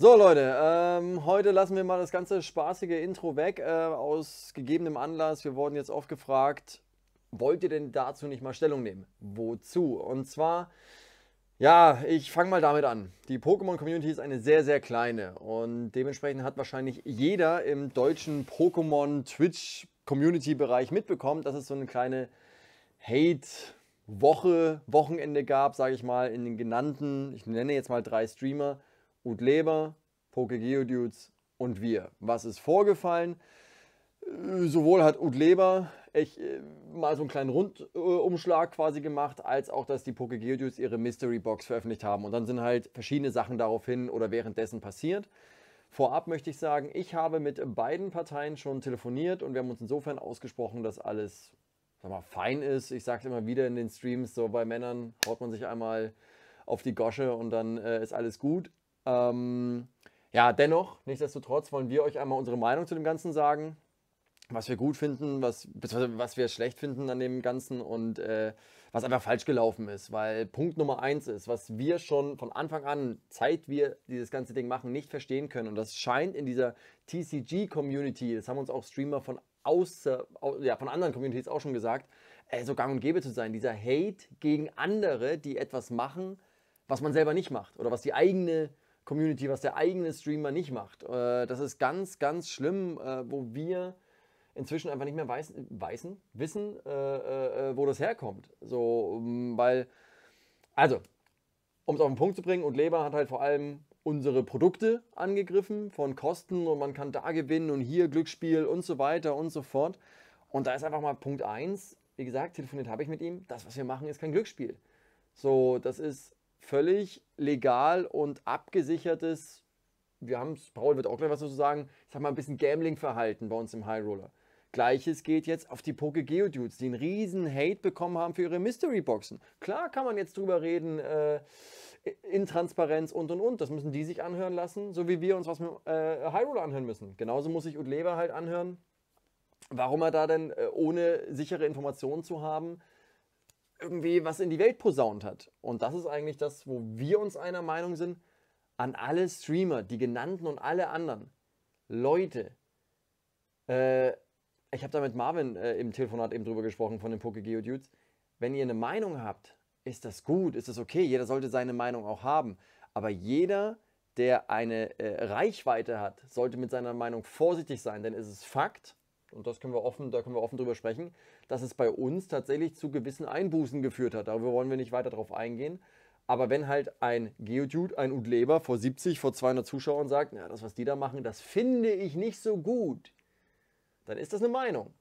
So Leute, ähm, heute lassen wir mal das ganze spaßige Intro weg äh, aus gegebenem Anlass. Wir wurden jetzt oft gefragt, wollt ihr denn dazu nicht mal Stellung nehmen? Wozu? Und zwar, ja, ich fange mal damit an. Die Pokémon-Community ist eine sehr, sehr kleine und dementsprechend hat wahrscheinlich jeder im deutschen Pokémon-Twitch-Community-Bereich mitbekommen, dass es so eine kleine Hate... Woche, Wochenende gab, sage ich mal, in den genannten, ich nenne jetzt mal drei Streamer, Ud Leber, Pokegeodudes und wir. Was ist vorgefallen? Äh, sowohl hat Ud Leber echt äh, mal so einen kleinen Rundumschlag quasi gemacht, als auch, dass die Pokegeodudes ihre Mystery Box veröffentlicht haben. Und dann sind halt verschiedene Sachen daraufhin oder währenddessen passiert. Vorab möchte ich sagen, ich habe mit beiden Parteien schon telefoniert und wir haben uns insofern ausgesprochen, dass alles sag mal, fein ist. Ich sage es immer wieder in den Streams, so bei Männern haut man sich einmal auf die Gosche und dann äh, ist alles gut. Ähm, ja, dennoch, nichtsdestotrotz wollen wir euch einmal unsere Meinung zu dem Ganzen sagen, was wir gut finden, was, was wir schlecht finden an dem Ganzen und äh, was einfach falsch gelaufen ist. Weil Punkt Nummer eins ist, was wir schon von Anfang an, seit wir dieses ganze Ding machen, nicht verstehen können. Und das scheint in dieser TCG-Community, das haben uns auch Streamer von, außer, ja, von anderen Communities auch schon gesagt, äh, so gang und gäbe zu sein. Dieser Hate gegen andere, die etwas machen, was man selber nicht macht oder was die eigene Community, was der eigene Streamer nicht macht. Äh, das ist ganz, ganz schlimm, äh, wo wir inzwischen einfach nicht mehr weiß, weißen, wissen, äh, äh, äh, wo das herkommt. So, mm, weil, also, um es auf den Punkt zu bringen, und Leber hat halt vor allem unsere Produkte angegriffen von Kosten und man kann da gewinnen und hier Glücksspiel und so weiter und so fort. Und da ist einfach mal Punkt 1, wie gesagt, telefoniert habe ich mit ihm, das, was wir machen, ist kein Glücksspiel. So, das ist völlig legal und abgesichertes, wir haben es, Paul wird auch gleich was dazu sagen, ich sag mal ein bisschen Gambling-Verhalten bei uns im High Roller. Gleiches geht jetzt auf die Poke Geodudes, die einen riesen Hate bekommen haben für ihre Mystery Boxen. Klar kann man jetzt drüber reden, äh, Intransparenz und und und. Das müssen die sich anhören lassen, so wie wir uns was mit äh, Hyrule anhören müssen. Genauso muss sich Ud Leber halt anhören, warum er da denn äh, ohne sichere Informationen zu haben irgendwie was in die Welt posaunt hat. Und das ist eigentlich das, wo wir uns einer Meinung sind, an alle Streamer, die genannten und alle anderen. Leute, äh, ich habe da mit Marvin äh, im Telefonat eben drüber gesprochen von den Pokegeo Dudes. Wenn ihr eine Meinung habt, ist das gut, ist das okay, jeder sollte seine Meinung auch haben. Aber jeder, der eine äh, Reichweite hat, sollte mit seiner Meinung vorsichtig sein, denn es ist Fakt, und das können wir offen, da können wir offen drüber sprechen, dass es bei uns tatsächlich zu gewissen Einbußen geführt hat. Darüber wollen wir nicht weiter drauf eingehen. Aber wenn halt ein Geodude, ein Udleber vor 70, vor 200 Zuschauern sagt, ja, das, was die da machen, das finde ich nicht so gut, dann ist das eine Meinung.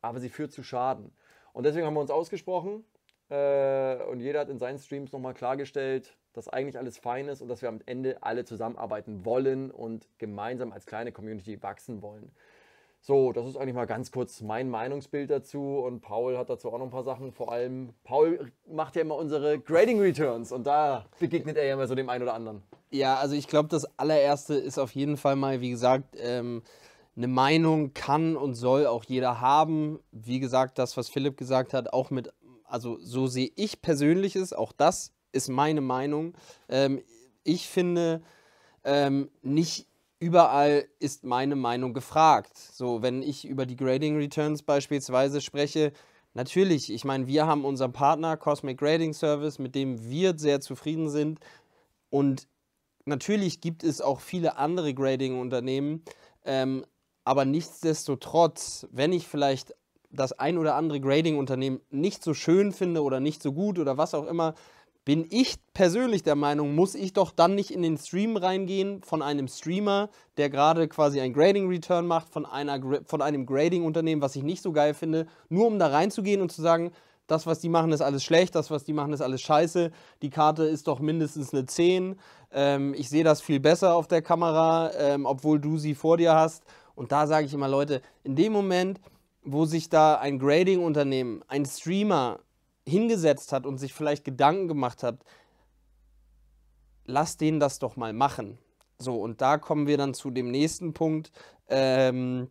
Aber sie führt zu Schaden. Und deswegen haben wir uns ausgesprochen äh, und jeder hat in seinen Streams nochmal klargestellt, dass eigentlich alles fein ist und dass wir am Ende alle zusammenarbeiten wollen und gemeinsam als kleine Community wachsen wollen. So, das ist eigentlich mal ganz kurz mein Meinungsbild dazu und Paul hat dazu auch noch ein paar Sachen. Vor allem, Paul macht ja immer unsere Grading Returns und da begegnet er ja immer so dem einen oder anderen. Ja, also ich glaube, das allererste ist auf jeden Fall mal, wie gesagt, ähm, eine Meinung kann und soll auch jeder haben. Wie gesagt, das, was Philipp gesagt hat, auch mit, also so sehe ich persönlich es, auch das ist meine Meinung. Ähm, ich finde, ähm, nicht überall ist meine Meinung gefragt. So, wenn ich über die Grading Returns beispielsweise spreche, natürlich, ich meine, wir haben unseren Partner Cosmic Grading Service, mit dem wir sehr zufrieden sind. Und natürlich gibt es auch viele andere Grading-Unternehmen, ähm, aber nichtsdestotrotz, wenn ich vielleicht das ein oder andere Grading-Unternehmen nicht so schön finde oder nicht so gut oder was auch immer, bin ich persönlich der Meinung, muss ich doch dann nicht in den Stream reingehen von einem Streamer, der gerade quasi ein Grading Return macht, von, einer, von einem Grading Unternehmen, was ich nicht so geil finde, nur um da reinzugehen und zu sagen, das, was die machen, ist alles schlecht, das, was die machen, ist alles scheiße, die Karte ist doch mindestens eine 10, ähm, ich sehe das viel besser auf der Kamera, ähm, obwohl du sie vor dir hast. Und da sage ich immer, Leute, in dem Moment, wo sich da ein Grading-Unternehmen, ein Streamer hingesetzt hat und sich vielleicht Gedanken gemacht hat, lasst den das doch mal machen. So, und da kommen wir dann zu dem nächsten Punkt, ähm,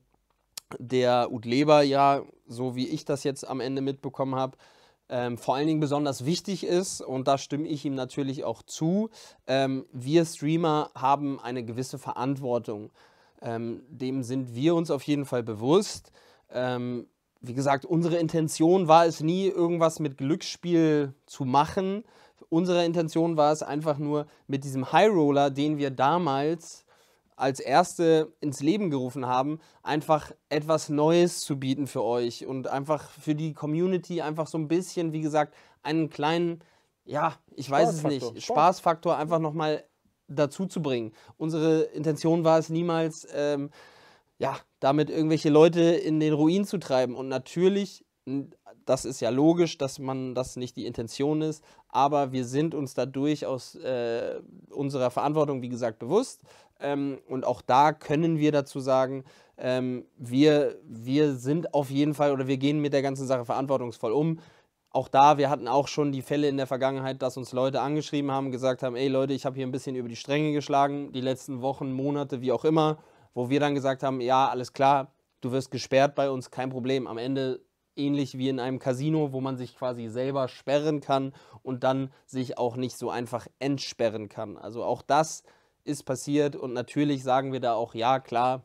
der Leber ja, so wie ich das jetzt am Ende mitbekommen habe, ähm, vor allen Dingen besonders wichtig ist, und da stimme ich ihm natürlich auch zu, ähm, wir Streamer haben eine gewisse Verantwortung. Ähm, dem sind wir uns auf jeden Fall bewusst. Ähm, wie gesagt, unsere Intention war es nie, irgendwas mit Glücksspiel zu machen. Unsere Intention war es einfach nur, mit diesem High Roller, den wir damals als erste ins Leben gerufen haben, einfach etwas Neues zu bieten für euch und einfach für die Community einfach so ein bisschen, wie gesagt, einen kleinen, ja, ich weiß es nicht, Spaßfaktor einfach nochmal dazu zu bringen. Unsere Intention war es niemals, ähm, ja, damit irgendwelche Leute in den Ruin zu treiben. Und natürlich, das ist ja logisch, dass man das nicht die Intention ist, aber wir sind uns da durchaus äh, unserer Verantwortung, wie gesagt, bewusst. Ähm, und auch da können wir dazu sagen, ähm, wir, wir sind auf jeden Fall oder wir gehen mit der ganzen Sache verantwortungsvoll um auch da, wir hatten auch schon die Fälle in der Vergangenheit, dass uns Leute angeschrieben haben, gesagt haben, ey Leute, ich habe hier ein bisschen über die Stränge geschlagen, die letzten Wochen, Monate, wie auch immer wo wir dann gesagt haben, ja, alles klar, du wirst gesperrt bei uns, kein Problem. Am Ende ähnlich wie in einem Casino, wo man sich quasi selber sperren kann und dann sich auch nicht so einfach entsperren kann. Also auch das ist passiert und natürlich sagen wir da auch, ja, klar,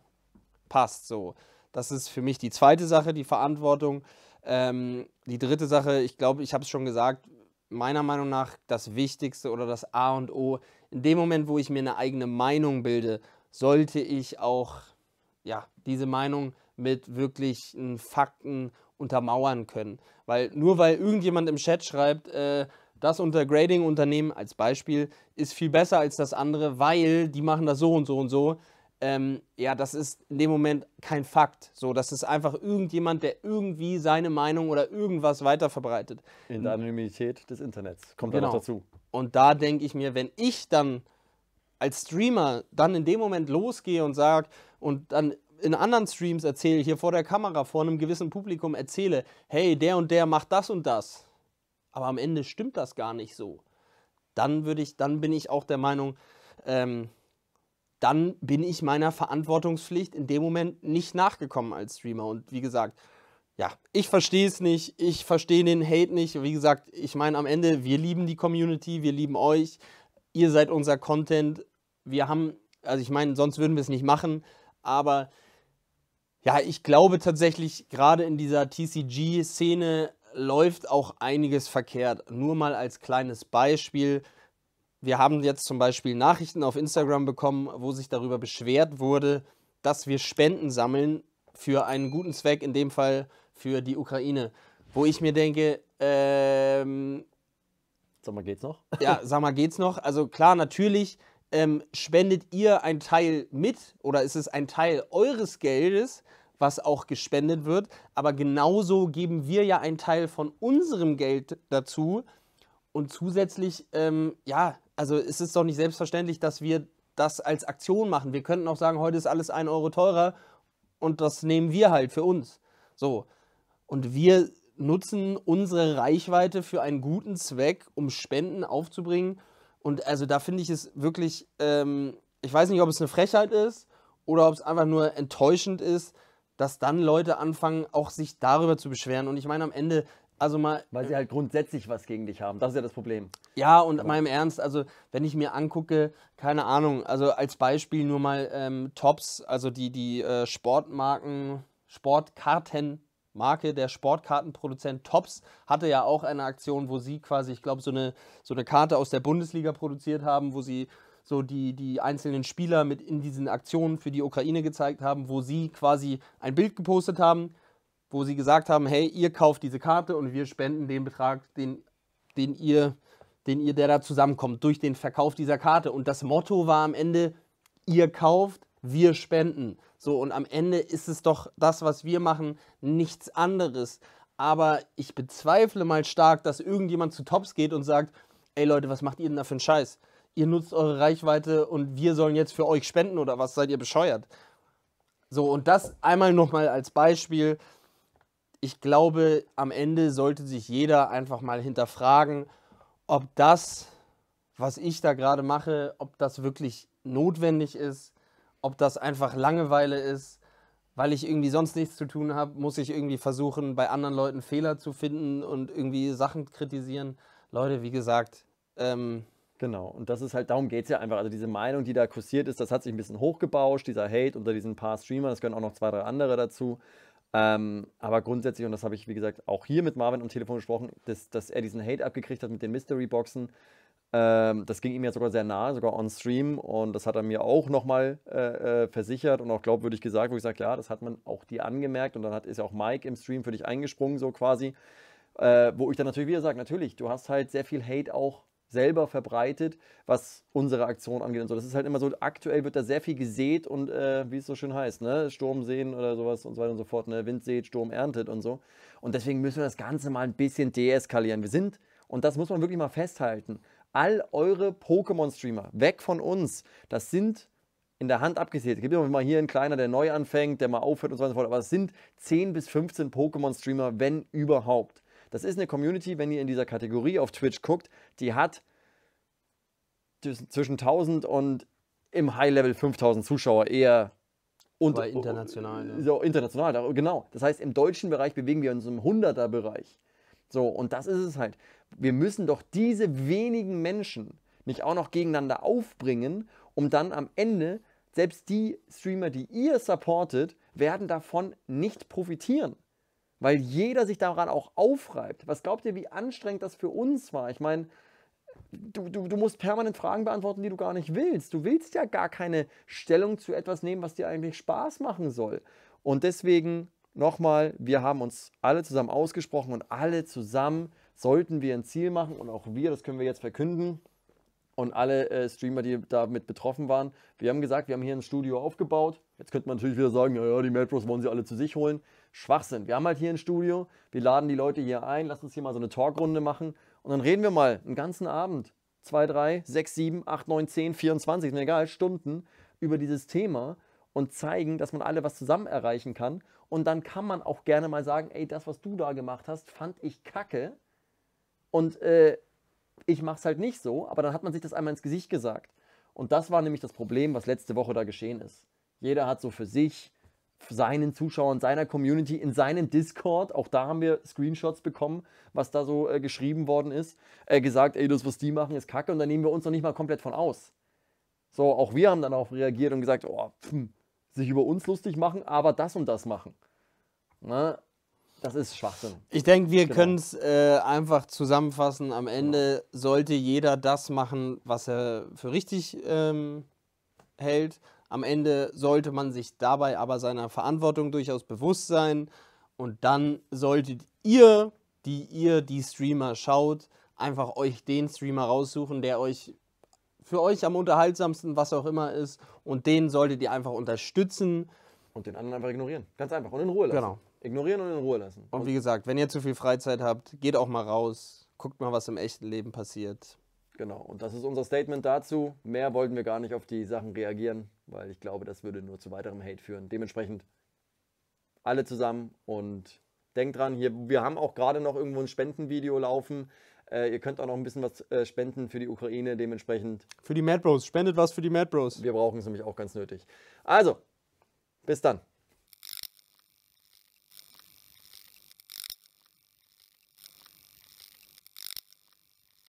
passt so. Das ist für mich die zweite Sache, die Verantwortung. Ähm, die dritte Sache, ich glaube, ich habe es schon gesagt, meiner Meinung nach das Wichtigste oder das A und O. In dem Moment, wo ich mir eine eigene Meinung bilde, sollte ich auch ja, diese Meinung mit wirklichen Fakten untermauern können. Weil nur weil irgendjemand im Chat schreibt, äh, das unter Grading-Unternehmen als Beispiel ist viel besser als das andere, weil die machen das so und so und so. Ähm, ja, das ist in dem Moment kein Fakt. So, das ist einfach irgendjemand, der irgendwie seine Meinung oder irgendwas weiterverbreitet. In der Anonymität des Internets kommt genau. da noch genau. dazu. Und da denke ich mir, wenn ich dann als Streamer dann in dem Moment losgehe und sage und dann in anderen Streams erzähle, hier vor der Kamera, vor einem gewissen Publikum erzähle, hey, der und der macht das und das, aber am Ende stimmt das gar nicht so, dann würde ich, dann bin ich auch der Meinung, ähm, dann bin ich meiner Verantwortungspflicht in dem Moment nicht nachgekommen als Streamer. Und wie gesagt, ja, ich verstehe es nicht, ich verstehe den Hate nicht. Wie gesagt, ich meine am Ende, wir lieben die Community, wir lieben euch, ihr seid unser Content, wir haben, also ich meine, sonst würden wir es nicht machen, aber ja, ich glaube tatsächlich, gerade in dieser TCG-Szene läuft auch einiges verkehrt. Nur mal als kleines Beispiel. Wir haben jetzt zum Beispiel Nachrichten auf Instagram bekommen, wo sich darüber beschwert wurde, dass wir Spenden sammeln für einen guten Zweck, in dem Fall für die Ukraine. Wo ich mir denke, ähm, Sag mal, geht's noch? ja, sag mal, geht's noch? Also klar, natürlich ähm, spendet ihr einen Teil mit oder ist es ein Teil eures Geldes, was auch gespendet wird, aber genauso geben wir ja einen Teil von unserem Geld dazu und zusätzlich, ähm, ja, also es ist doch nicht selbstverständlich, dass wir das als Aktion machen. Wir könnten auch sagen, heute ist alles ein Euro teurer und das nehmen wir halt für uns. So. Und wir nutzen unsere Reichweite für einen guten Zweck, um Spenden aufzubringen und also da finde ich es wirklich, ähm, ich weiß nicht, ob es eine Frechheit ist oder ob es einfach nur enttäuschend ist, dass dann Leute anfangen, auch sich darüber zu beschweren. Und ich meine, am Ende, also mal. Weil sie äh, halt grundsätzlich was gegen dich haben. Das ist ja das Problem. Ja, und Aber. mal im Ernst, also wenn ich mir angucke, keine Ahnung, also als Beispiel nur mal ähm, Tops, also die, die äh, Sportmarken, Sportkarten, Marke, der Sportkartenproduzent Tops, hatte ja auch eine Aktion, wo sie quasi, ich glaube, so eine, so eine Karte aus der Bundesliga produziert haben, wo sie so die, die einzelnen Spieler mit in diesen Aktionen für die Ukraine gezeigt haben, wo sie quasi ein Bild gepostet haben, wo sie gesagt haben, hey, ihr kauft diese Karte und wir spenden den Betrag, den, den ihr, den ihr, der da zusammenkommt, durch den Verkauf dieser Karte. Und das Motto war am Ende, ihr kauft, wir spenden. So, und am Ende ist es doch das, was wir machen, nichts anderes. Aber ich bezweifle mal stark, dass irgendjemand zu Tops geht und sagt, ey Leute, was macht ihr denn da für einen Scheiß? Ihr nutzt eure Reichweite und wir sollen jetzt für euch spenden oder was seid ihr bescheuert? So, und das einmal nochmal als Beispiel. Ich glaube, am Ende sollte sich jeder einfach mal hinterfragen, ob das, was ich da gerade mache, ob das wirklich notwendig ist ob das einfach Langeweile ist, weil ich irgendwie sonst nichts zu tun habe, muss ich irgendwie versuchen, bei anderen Leuten Fehler zu finden und irgendwie Sachen kritisieren. Leute, wie gesagt, ähm, Genau, und das ist halt, darum geht es ja einfach. Also diese Meinung, die da kursiert ist, das hat sich ein bisschen hochgebauscht, dieser Hate unter diesen paar Streamern, es gehören auch noch zwei, drei andere dazu. Ähm, aber grundsätzlich, und das habe ich, wie gesagt, auch hier mit Marvin am Telefon gesprochen, dass, dass er diesen Hate abgekriegt hat mit den Mystery-Boxen, ähm, das ging ihm ja sogar sehr nahe, sogar on stream. Und das hat er mir auch nochmal äh, äh, versichert und auch glaubwürdig gesagt, wo ich sage, ja, das hat man auch dir angemerkt. Und dann hat, ist ja auch Mike im Stream für dich eingesprungen, so quasi. Äh, wo ich dann natürlich wieder sage, natürlich, du hast halt sehr viel Hate auch selber verbreitet, was unsere Aktion angeht und so. Das ist halt immer so, aktuell wird da sehr viel gesät und äh, wie es so schön heißt, ne? Sturm sehen oder sowas und so weiter und so fort, ne? Wind sät, Sturm erntet und so. Und deswegen müssen wir das Ganze mal ein bisschen deeskalieren. Wir sind, und das muss man wirklich mal festhalten, all eure Pokémon-Streamer weg von uns. Das sind in der Hand abgesehen. Es gibt immer mal hier einen kleiner, der neu anfängt, der mal aufhört und so weiter und so fort. Aber es sind 10 bis 15 Pokémon-Streamer, wenn überhaupt. Das ist eine Community, wenn ihr in dieser Kategorie auf Twitch guckt, die hat zwischen 1000 und im High-Level 5000 Zuschauer eher und Bei international. Ne? So, international, genau. Das heißt, im deutschen Bereich bewegen wir uns im 100er-Bereich. So, und das ist es halt. Wir müssen doch diese wenigen Menschen nicht auch noch gegeneinander aufbringen, um dann am Ende, selbst die Streamer, die ihr supportet, werden davon nicht profitieren. Weil jeder sich daran auch aufreibt. Was glaubt ihr, wie anstrengend das für uns war? Ich meine, Du, du, du, musst permanent Fragen beantworten, die du gar nicht willst. Du willst ja gar keine Stellung zu etwas nehmen, was dir eigentlich Spaß machen soll. Und deswegen nochmal, wir haben uns alle zusammen ausgesprochen und alle zusammen sollten wir ein Ziel machen und auch wir, das können wir jetzt verkünden und alle äh, Streamer, die damit betroffen waren, wir haben gesagt, wir haben hier ein Studio aufgebaut. Jetzt könnte man natürlich wieder sagen, ja, ja die Melpros wollen sie alle zu sich holen. Schwachsinn. Wir haben halt hier ein Studio, wir laden die Leute hier ein, lasst uns hier mal so eine Talkrunde machen und dann reden wir mal einen ganzen Abend, zwei, drei, sechs, sieben, acht, neun, zehn, 24, ist mir egal, Stunden über dieses Thema und zeigen, dass man alle was zusammen erreichen kann. Und dann kann man auch gerne mal sagen, ey, das, was du da gemacht hast, fand ich kacke. Und äh, ich mach's halt nicht so, aber dann hat man sich das einmal ins Gesicht gesagt. Und das war nämlich das Problem, was letzte Woche da geschehen ist. Jeder hat so für sich, für seinen Zuschauern, seiner Community, in seinem Discord, auch da haben wir Screenshots bekommen, was da so äh, geschrieben worden ist, äh, gesagt, ey, das, was die machen, ist kacke. Und dann nehmen wir uns noch nicht mal komplett von aus. So, auch wir haben dann auch reagiert und gesagt, oh, pf, sich über uns lustig machen, aber das und das machen. Na, ne? das ist Schwachsinn. Ich denke, wir genau. können es äh, einfach zusammenfassen. Am Ende genau. sollte jeder das machen, was er für richtig ähm, hält. Am Ende sollte man sich dabei aber seiner Verantwortung durchaus bewusst sein. Und dann solltet ihr, die ihr die Streamer schaut, einfach euch den Streamer raussuchen, der euch für euch am unterhaltsamsten, was auch immer ist. Und den solltet ihr einfach unterstützen. Und den anderen einfach ignorieren. Ganz einfach. Und in Ruhe lassen. Genau. Ignorieren und in Ruhe lassen. Und, und wie gesagt, wenn ihr zu viel Freizeit habt, geht auch mal raus. Guckt mal, was im echten Leben passiert. Genau. Und das ist unser Statement dazu. Mehr wollten wir gar nicht auf die Sachen reagieren, weil ich glaube, das würde nur zu weiterem Hate führen. Dementsprechend alle zusammen und denkt dran, hier, wir haben auch gerade noch irgendwo ein Spendenvideo laufen. Äh, ihr könnt auch noch ein bisschen was äh, spenden für die Ukraine dementsprechend. Für die Mad Bros. Spendet was für die Mad Bros. Wir brauchen es nämlich auch ganz nötig. Also, bis dann.